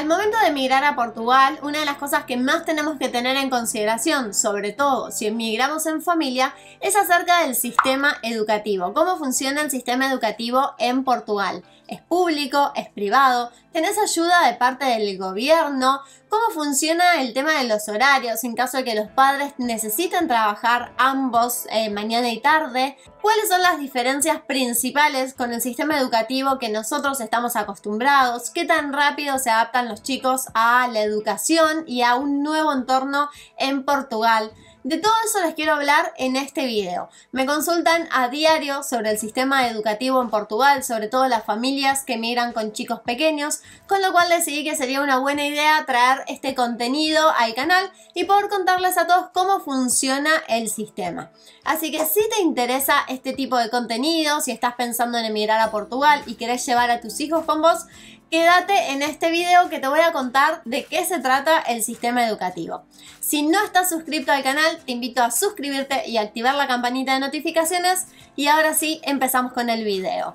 Al momento de emigrar a Portugal, una de las cosas que más tenemos que tener en consideración, sobre todo si emigramos en familia, es acerca del sistema educativo. ¿Cómo funciona el sistema educativo en Portugal? ¿Es público? ¿Es privado? ¿Tenés ayuda de parte del gobierno? ¿Cómo funciona el tema de los horarios en caso de que los padres necesiten trabajar ambos eh, mañana y tarde? ¿Cuáles son las diferencias principales con el sistema educativo que nosotros estamos acostumbrados? ¿Qué tan rápido se adaptan los chicos a la educación y a un nuevo entorno en Portugal? De todo eso les quiero hablar en este video. Me consultan a diario sobre el sistema educativo en Portugal, sobre todo las familias que migran con chicos pequeños, con lo cual decidí que sería una buena idea traer este contenido al canal y poder contarles a todos cómo funciona el sistema. Así que si te interesa este tipo de contenido, si estás pensando en emigrar a Portugal y querés llevar a tus hijos con vos, Quédate en este video que te voy a contar de qué se trata el sistema educativo. Si no estás suscrito al canal, te invito a suscribirte y activar la campanita de notificaciones. Y ahora sí, empezamos con el video.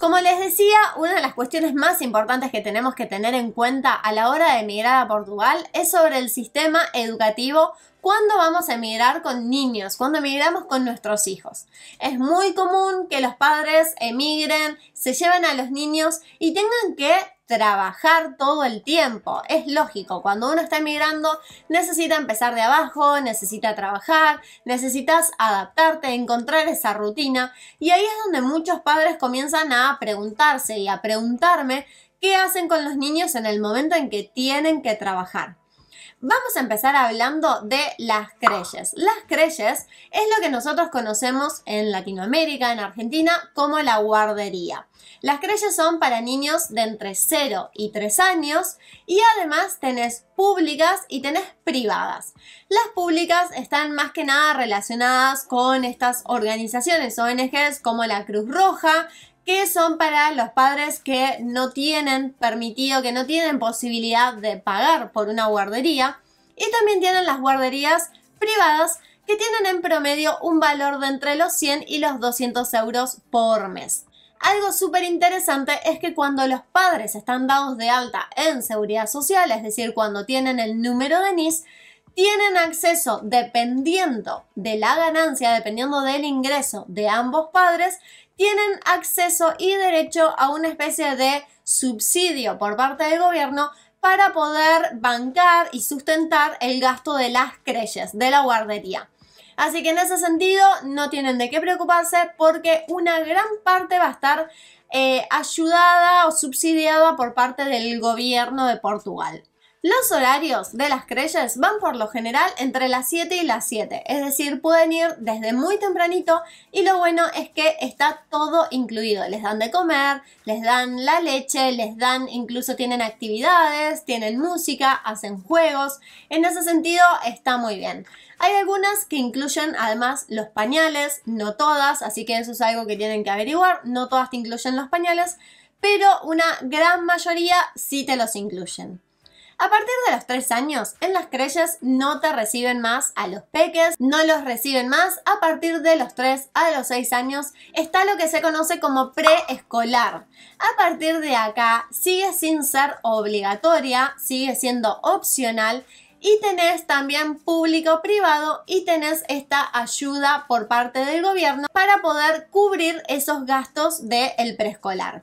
Como les decía, una de las cuestiones más importantes que tenemos que tener en cuenta a la hora de emigrar a Portugal es sobre el sistema educativo ¿Cuándo vamos a emigrar con niños? ¿Cuándo emigramos con nuestros hijos? Es muy común que los padres emigren, se lleven a los niños y tengan que trabajar todo el tiempo. Es lógico, cuando uno está emigrando necesita empezar de abajo, necesita trabajar, necesitas adaptarte, encontrar esa rutina y ahí es donde muchos padres comienzan a preguntarse y a preguntarme qué hacen con los niños en el momento en que tienen que trabajar. Vamos a empezar hablando de las creyes. Las creyes es lo que nosotros conocemos en Latinoamérica, en Argentina, como la guardería. Las creyes son para niños de entre 0 y 3 años y además tenés públicas y tenés privadas. Las públicas están más que nada relacionadas con estas organizaciones ONGs como la Cruz Roja, que son para los padres que no tienen permitido, que no tienen posibilidad de pagar por una guardería. Y también tienen las guarderías privadas que tienen en promedio un valor de entre los 100 y los 200 euros por mes. Algo súper interesante es que cuando los padres están dados de alta en seguridad social, es decir, cuando tienen el número de NIS, tienen acceso, dependiendo de la ganancia, dependiendo del ingreso de ambos padres, tienen acceso y derecho a una especie de subsidio por parte del gobierno para poder bancar y sustentar el gasto de las creyes, de la guardería. Así que en ese sentido no tienen de qué preocuparse porque una gran parte va a estar eh, ayudada o subsidiada por parte del gobierno de Portugal. Los horarios de las creyes van por lo general entre las 7 y las 7, es decir, pueden ir desde muy tempranito y lo bueno es que está todo incluido. Les dan de comer, les dan la leche, les dan, incluso tienen actividades, tienen música, hacen juegos. En ese sentido está muy bien. Hay algunas que incluyen además los pañales, no todas, así que eso es algo que tienen que averiguar, no todas te incluyen los pañales, pero una gran mayoría sí te los incluyen. A partir de los 3 años, en las creches no te reciben más a los peques, no los reciben más. A partir de los 3 a los 6 años está lo que se conoce como preescolar. A partir de acá sigue sin ser obligatoria, sigue siendo opcional y tenés también público privado y tenés esta ayuda por parte del gobierno para poder cubrir esos gastos del preescolar.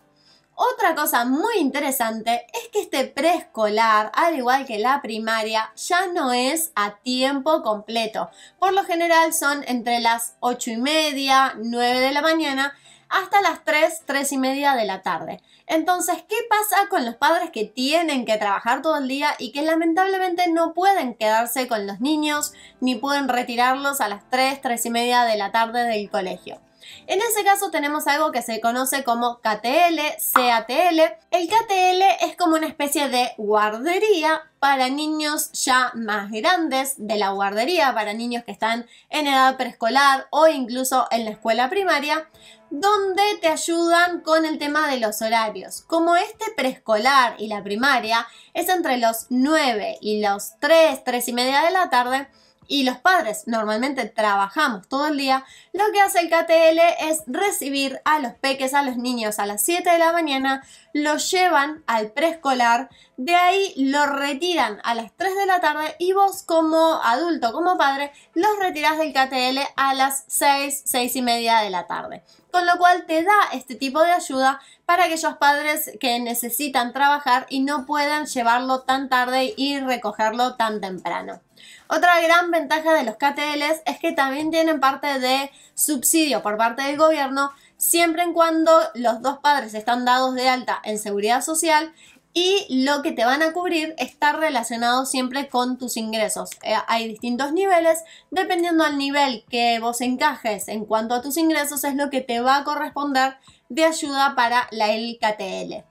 Otra cosa muy interesante es que este preescolar, al igual que la primaria, ya no es a tiempo completo. Por lo general son entre las 8 y media, 9 de la mañana, hasta las 3, 3 y media de la tarde. Entonces, ¿qué pasa con los padres que tienen que trabajar todo el día y que lamentablemente no pueden quedarse con los niños ni pueden retirarlos a las 3, 3 y media de la tarde del colegio? En ese caso tenemos algo que se conoce como KTL, CATL. El KTL es como una especie de guardería para niños ya más grandes de la guardería, para niños que están en edad preescolar o incluso en la escuela primaria, donde te ayudan con el tema de los horarios. Como este preescolar y la primaria es entre los 9 y los 3, 3 y media de la tarde, y los padres normalmente trabajamos todo el día, lo que hace el KTL es recibir a los peques, a los niños a las 7 de la mañana, los llevan al preescolar, de ahí los retiran a las 3 de la tarde y vos como adulto, como padre, los retirás del KTL a las 6, 6 y media de la tarde. Con lo cual te da este tipo de ayuda para aquellos padres que necesitan trabajar y no puedan llevarlo tan tarde y recogerlo tan temprano. Otra gran ventaja de los KTL es que también tienen parte de subsidio por parte del gobierno, siempre y cuando los dos padres están dados de alta en seguridad social y lo que te van a cubrir está relacionado siempre con tus ingresos. Eh, hay distintos niveles, dependiendo al nivel que vos encajes en cuanto a tus ingresos es lo que te va a corresponder de ayuda para la LKTL.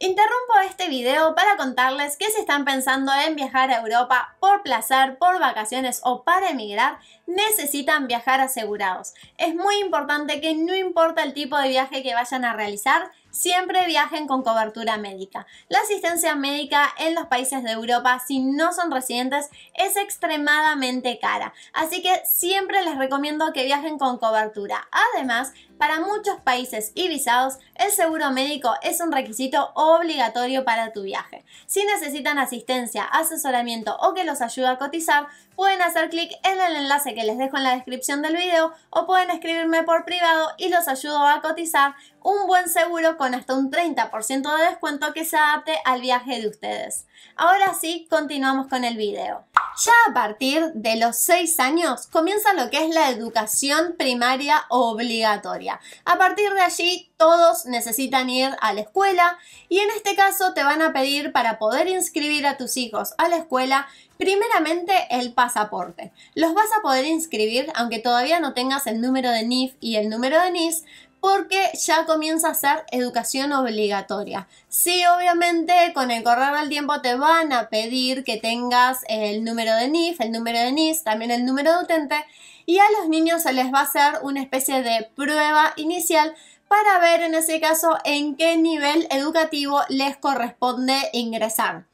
Interrumpo este video para contarles que si están pensando en viajar a Europa por placer, por vacaciones o para emigrar, necesitan viajar asegurados. Es muy importante que no importa el tipo de viaje que vayan a realizar, siempre viajen con cobertura médica. La asistencia médica en los países de Europa, si no son residentes, es extremadamente cara, así que siempre les recomiendo que viajen con cobertura. Además, para muchos países y visados, el seguro médico es un requisito obligatorio para tu viaje. Si necesitan asistencia, asesoramiento o que los ayude a cotizar, pueden hacer clic en el enlace que les dejo en la descripción del video o pueden escribirme por privado y los ayudo a cotizar un buen seguro con hasta un 30% de descuento que se adapte al viaje de ustedes. Ahora sí, continuamos con el video. Ya a partir de los 6 años comienza lo que es la educación primaria obligatoria. A partir de allí todos necesitan ir a la escuela y en este caso te van a pedir para poder inscribir a tus hijos a la escuela Primeramente, el pasaporte. Los vas a poder inscribir aunque todavía no tengas el número de NIF y el número de NIS, porque ya comienza a ser educación obligatoria. Sí, obviamente con el correr del tiempo te van a pedir que tengas el número de NIF, el número de NIS, también el número de utente y a los niños se les va a hacer una especie de prueba inicial para ver en ese caso en qué nivel educativo les corresponde ingresar.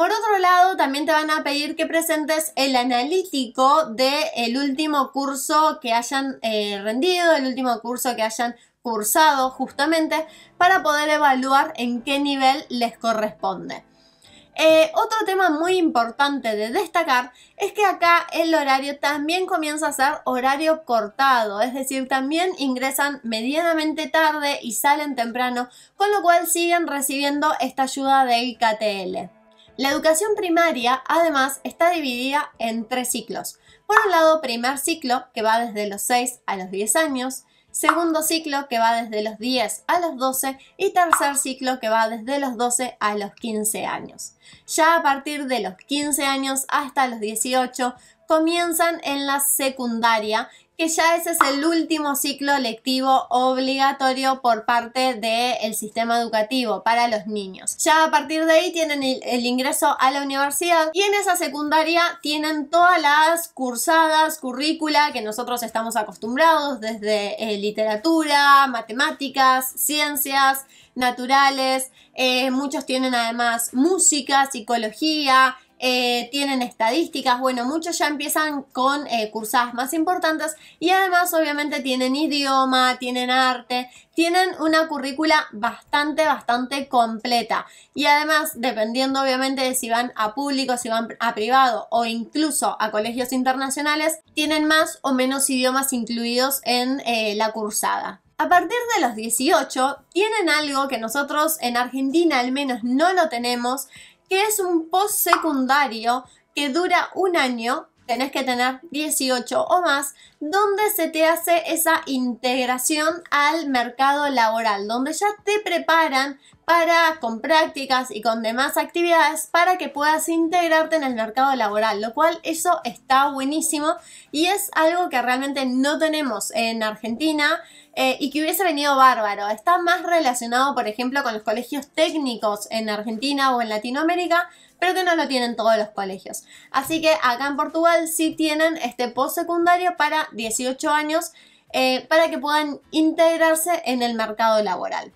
Por otro lado, también te van a pedir que presentes el analítico del último curso que hayan eh, rendido, el último curso que hayan cursado justamente para poder evaluar en qué nivel les corresponde. Eh, otro tema muy importante de destacar es que acá el horario también comienza a ser horario cortado, es decir, también ingresan medianamente tarde y salen temprano, con lo cual siguen recibiendo esta ayuda del KTL. La educación primaria, además, está dividida en tres ciclos. Por un lado, primer ciclo, que va desde los 6 a los 10 años, segundo ciclo, que va desde los 10 a los 12, y tercer ciclo, que va desde los 12 a los 15 años. Ya a partir de los 15 años hasta los 18, comienzan en la secundaria, que ya ese es el último ciclo lectivo obligatorio por parte del sistema educativo para los niños. Ya a partir de ahí tienen el, ingreso a la universidad y en esa secundaria tienen todas las cursadas, currícula que nosotros estamos acostumbrados desde eh, literatura, matemáticas, ciencias, naturales, eh, muchos tienen además música, psicología, eh, tienen estadísticas, bueno, muchos ya empiezan con eh, cursadas más importantes y además obviamente tienen idioma, tienen arte, tienen una currícula bastante, bastante completa. Y además, dependiendo obviamente de si van a público, si van a privado o incluso a colegios internacionales, tienen más o menos idiomas incluidos en eh, la cursada. A partir de los 18 tienen algo que nosotros en Argentina al menos no lo tenemos, que es un post secundario que dura un año tenés que tener 18 o más, donde se te hace esa integración al mercado laboral, donde ya te preparan para con prácticas y con demás actividades para que puedas integrarte en el mercado laboral, lo cual eso está buenísimo y es algo que realmente no tenemos en Argentina eh, y que hubiese venido bárbaro. Está más relacionado, por ejemplo, con los colegios técnicos en Argentina o en Latinoamérica, pero que no lo tienen todos los colegios. Así que acá en Portugal sí tienen este postsecundario para 18 años eh, para que puedan integrarse en el mercado laboral.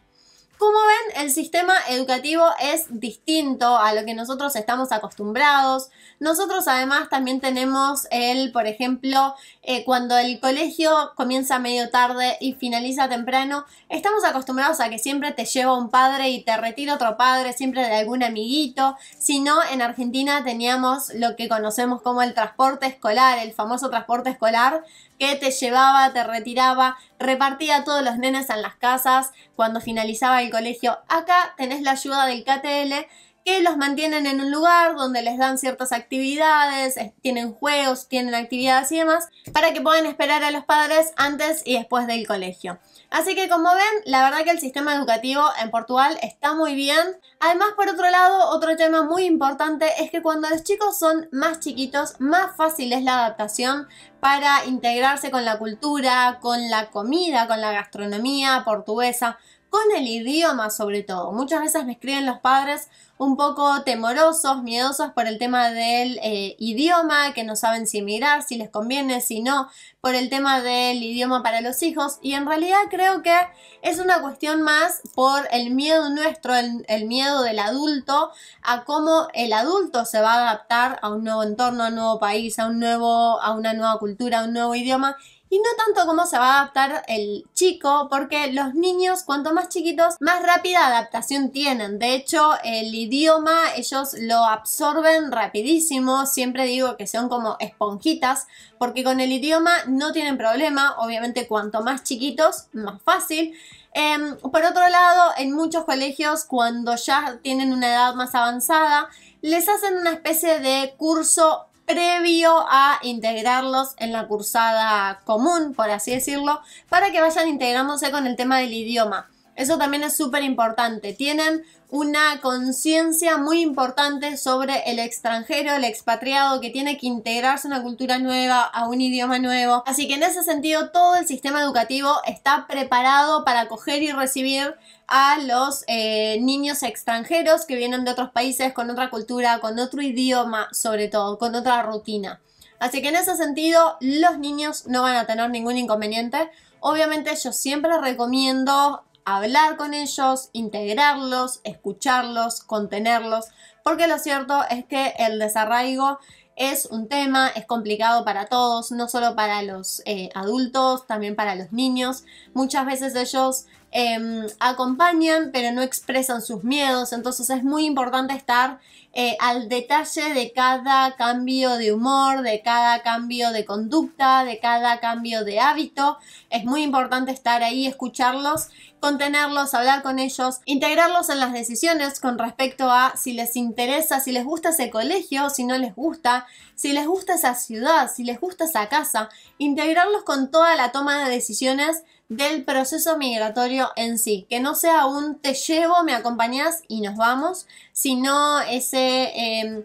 Como ven, el sistema educativo es distinto a lo que nosotros estamos acostumbrados. Nosotros además también tenemos el, por ejemplo, eh, cuando el colegio comienza medio tarde y finaliza temprano, estamos acostumbrados a que siempre te lleva un padre y te retira otro padre, siempre de algún amiguito. Si no, en Argentina teníamos lo que conocemos como el transporte escolar, el famoso transporte escolar, que te llevaba, te retiraba, repartía a todos los nenes en las casas cuando finalizaba el colegio. Acá tenés la ayuda del KTL que los mantienen en un lugar donde les dan ciertas actividades, tienen juegos, tienen actividades y demás, para que puedan esperar a los padres antes y después del colegio. Así que como ven, la verdad que el sistema educativo en Portugal está muy bien. Además, por otro lado, otro tema muy importante es que cuando los chicos son más chiquitos, más fácil es la adaptación para integrarse con la cultura, con la comida, con la gastronomía portuguesa con el idioma sobre todo. Muchas veces me escriben los padres un poco temorosos, miedosos por el tema del eh, idioma, que no saben si mirar, si les conviene, si no, por el tema del idioma para los hijos. Y en realidad creo que es una cuestión más por el miedo nuestro, el, el miedo del adulto a cómo el adulto se va a adaptar a un nuevo entorno, a un nuevo país, a un nuevo, a una nueva cultura, a un nuevo idioma y no tanto cómo se va a adaptar el chico, porque los niños, cuanto más chiquitos, más rápida adaptación tienen. De hecho, el idioma ellos lo absorben rapidísimo. Siempre digo que son como esponjitas, porque con el idioma no tienen problema. Obviamente, cuanto más chiquitos, más fácil. Em, por otro lado, en muchos colegios, cuando ya tienen una edad más avanzada, les hacen una especie de curso previo a integrarlos en la cursada común, por así decirlo, para que vayan integrándose con el tema del idioma. Eso también es súper importante. Tienen una conciencia muy importante sobre el extranjero, el expatriado, que tiene que integrarse a una cultura nueva, a un idioma nuevo. Así que en ese sentido todo el sistema educativo está preparado para acoger y recibir a los eh, niños extranjeros que vienen de otros países con otra cultura, con otro idioma sobre todo, con otra rutina. Así que en ese sentido los niños no van a tener ningún inconveniente. Obviamente yo siempre recomiendo hablar con ellos, integrarlos, escucharlos, contenerlos, porque lo cierto es que el desarraigo es un tema, es complicado para todos, no solo para los eh, adultos, también para los niños. Muchas veces ellos Em, acompañan pero no expresan sus miedos, entonces es muy importante estar eh, al detalle de cada cambio de humor, de cada cambio de conducta, de cada cambio de hábito. Es muy importante estar ahí, escucharlos, contenerlos, hablar con ellos, integrarlos en las decisiones con respecto a si les interesa, si les gusta ese colegio, si no les gusta, si les gusta esa ciudad, si les gusta esa casa, integrarlos con toda la toma de decisiones del proceso migratorio en sí, que no sea un te llevo, me acompañas y nos vamos, sino ese, em,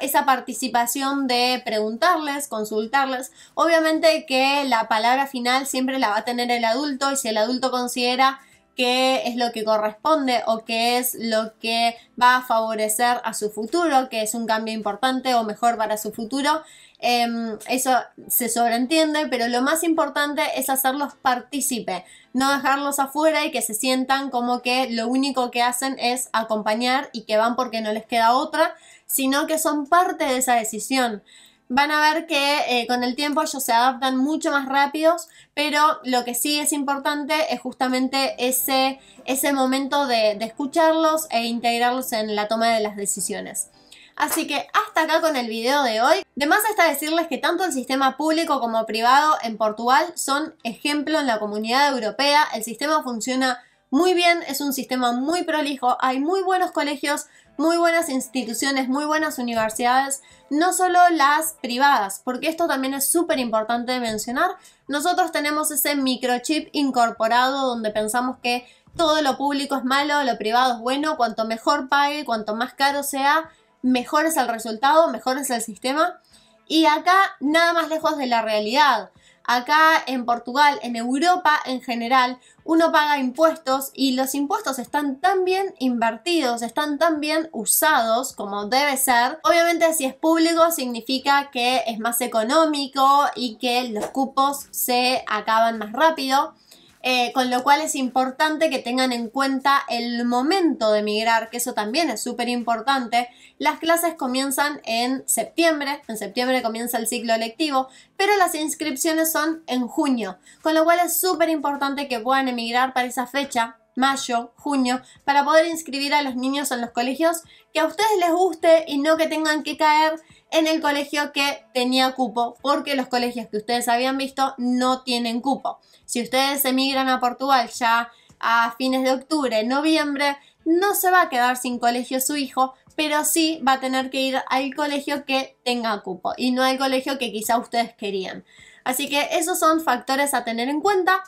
esa participación de preguntarles, consultarles. Obviamente que la palabra final siempre la va a tener el adulto y si el adulto considera qué es lo que corresponde o qué es lo que va a favorecer a su futuro, que es un cambio importante o mejor para su futuro. Em, eso se sobreentiende, pero lo más importante es hacerlos partícipe, no dejarlos afuera y que se sientan como que lo único que hacen es acompañar y que van porque no les queda otra, sino que son parte de esa decisión van a ver que eh, con el tiempo ellos se adaptan mucho más rápidos, pero lo que sí es importante es justamente ese, ese momento de, escucharlos e integrarlos en la toma de las decisiones. Así que hasta acá con el video de hoy. De más está decirles que tanto el sistema público como privado en Portugal son ejemplo en la comunidad europea. El sistema funciona muy bien, es un sistema muy prolijo, hay muy buenos colegios, muy buenas instituciones, muy buenas universidades, no solo las privadas, porque esto también es súper importante mencionar. Nosotros tenemos ese microchip incorporado donde pensamos que todo lo público es malo, lo privado es bueno, cuanto mejor pague, cuanto más caro sea, mejor es el resultado, mejor es el sistema. Y acá nada más lejos de la realidad acá en Portugal, en Europa en general, uno paga impuestos y los impuestos están tan bien invertidos, están tan bien usados como debe ser. Obviamente si es público significa que es más económico y que los cupos se acaban más rápido. Eh, con lo cual es importante que tengan en cuenta el momento de emigrar, que eso también es súper importante. Las clases comienzan en septiembre, en septiembre comienza el ciclo lectivo, pero las inscripciones son en junio, con lo cual es súper importante que puedan emigrar para esa fecha mayo, junio, para poder inscribir a los niños en los colegios que a ustedes les guste y no que tengan que caer en el colegio que tenía cupo, porque los colegios que ustedes habían visto no tienen cupo. Si ustedes emigran a Portugal ya a fines de octubre, noviembre, no se va a quedar sin colegio su hijo, pero sí va a tener que ir al colegio que tenga cupo y no al colegio que quizá ustedes querían. Así que esos son factores a tener en cuenta.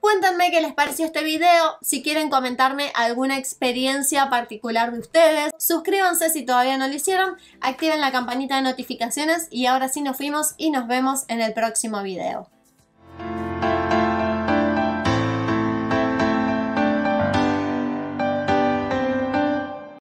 Cuéntenme qué les pareció este video, si quieren comentarme alguna experiencia particular de ustedes, suscríbanse si todavía no lo hicieron, activen la campanita de notificaciones y ahora sí nos fuimos y nos vemos en el próximo video.